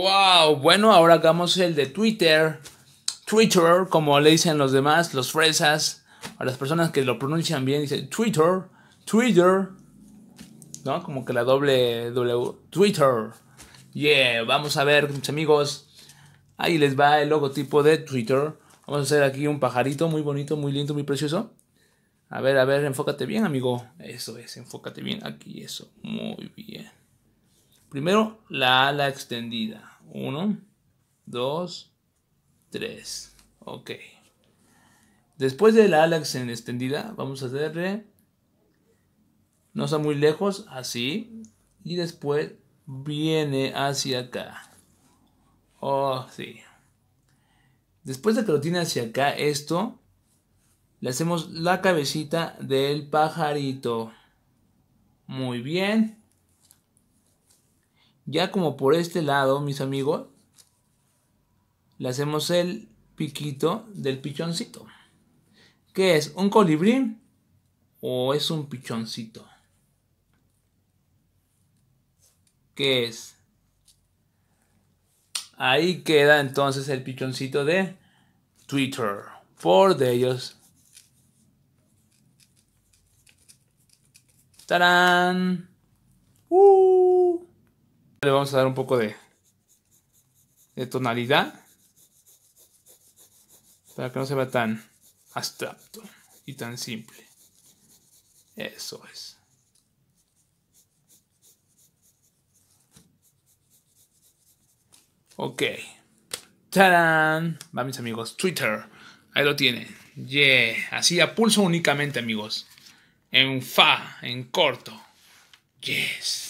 Wow, bueno, ahora hagamos el de Twitter. Twitter, como le dicen los demás, los fresas, a las personas que lo pronuncian bien, dicen Twitter, Twitter, ¿no? Como que la doble W, Twitter. Yeah, vamos a ver, mis amigos. Ahí les va el logotipo de Twitter. Vamos a hacer aquí un pajarito muy bonito, muy lindo, muy precioso. A ver, a ver, enfócate bien, amigo. Eso es, enfócate bien aquí, eso. Muy bien. Primero, la ala extendida. 1, 2, 3. Ok. Después de la alax en extendida, vamos a hacerle. No está muy lejos, así. Y después viene hacia acá. Oh, sí. Después de que lo tiene hacia acá, esto, le hacemos la cabecita del pajarito. Muy bien. Ya como por este lado, mis amigos, le hacemos el piquito del pichoncito. ¿Qué es? ¿Un colibrí o es un pichoncito? ¿Qué es? Ahí queda entonces el pichoncito de Twitter. Por de ellos. ¡Tarán! Le vamos a dar un poco de, de tonalidad para que no se vea tan abstracto y tan simple. Eso es. Ok. ¡Tarán! Va, mis amigos. Twitter. Ahí lo tiene Yeah. Así a pulso únicamente, amigos. En fa, en corto. Yes.